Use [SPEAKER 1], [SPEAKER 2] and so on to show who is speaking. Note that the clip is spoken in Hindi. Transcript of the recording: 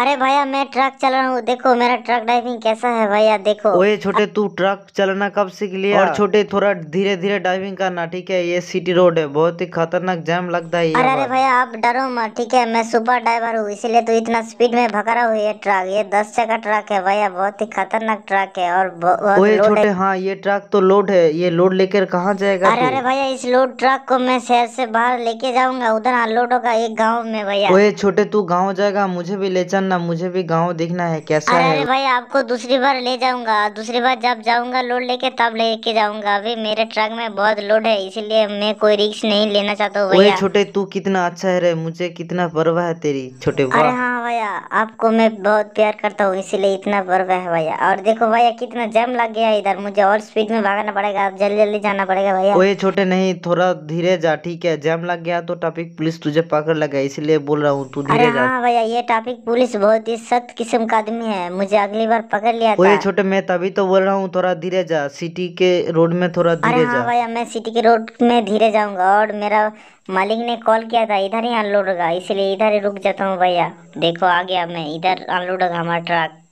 [SPEAKER 1] अरे भैया मैं ट्रक चला रहा हूँ देखो मेरा ट्रक ड्राइविंग कैसा है भैया देखो ओए
[SPEAKER 2] छोटे तू ट्रक चलाना कब सीख लिया और छोटे थोड़ा धीरे धीरे ड्राइविंग करना ठीक है ये सिटी रोड है बहुत ही खतरनाक जाम लगता है अरे अरे
[SPEAKER 1] भैया आप डरो मत ठीक है मैं सुपर ड्राइवर हूँ इसीलिए तो इतना स्पीड में भगा रहा हूँ ये ट्रक ये दस का ट्रक है भैया बहुत ही खतरनाक ट्रक है और छोटे
[SPEAKER 2] हाँ ये ट्रक तो लोड है ये लोड लेकर कहाँ जाएगा अरे अरे
[SPEAKER 1] भैया इस लोड ट्रक को मैं शहर से बाहर लेके जाऊंगा उधर अनलोड होगा एक गाँव में भैया
[SPEAKER 2] छोटे तू गाँव जाएगा मुझे भी ले चल करना मुझे भी गाँव देखना है कैसा अरे है भाई
[SPEAKER 1] आपको दूसरी बार ले जाऊंगा दूसरी बार जब जाऊंगा लोड लेके तब लेके जाऊंगा अभी मेरे ट्रक में बहुत लोड है इसीलिए मैं कोई रिक्स नहीं लेना चाहता हूँ भैया छोटे
[SPEAKER 2] तू कितना अच्छा है रे मुझे कितना परवाह है तेरी छोटे अरे
[SPEAKER 1] हाँ भैया आपको मैं बहुत प्यार करता हूँ इसीलिए इतना परवाह है भैया और देखो भैया कितना जम लग गया इधर मुझे और स्पीड में भागना पड़ेगा आप जल्दी जल्दी जाना पड़ेगा भैया वही
[SPEAKER 2] छोटे नहीं थोड़ा धीरे जा ठीक है जैम लग गया तो ट्रैफिक पुलिस तुझे पकड़ लगा इसलिए बोल रहा हूँ तू धीरे जा
[SPEAKER 1] हाँ भैया ये ट्रैफिक पुलिस मनीष बहुत ही सख्त किस्म का आदमी है मुझे अगली बार पकड़ लिया था
[SPEAKER 2] छोटे मैं तभी तो बोल रहा हूँ थोड़ा धीरे जा सिटी के रोड में थोड़ा अरे हाँ जा। हाँ भैया
[SPEAKER 1] मैं सिटी के रोड में धीरे जाऊंगा और मेरा मालिक ने कॉल किया था इधर ही अनलोड होगा इसलिए इधर ही रुक जाता हूँ भैया देखो आ गया मैं इधर अनलोड होगा हमारा ट्रक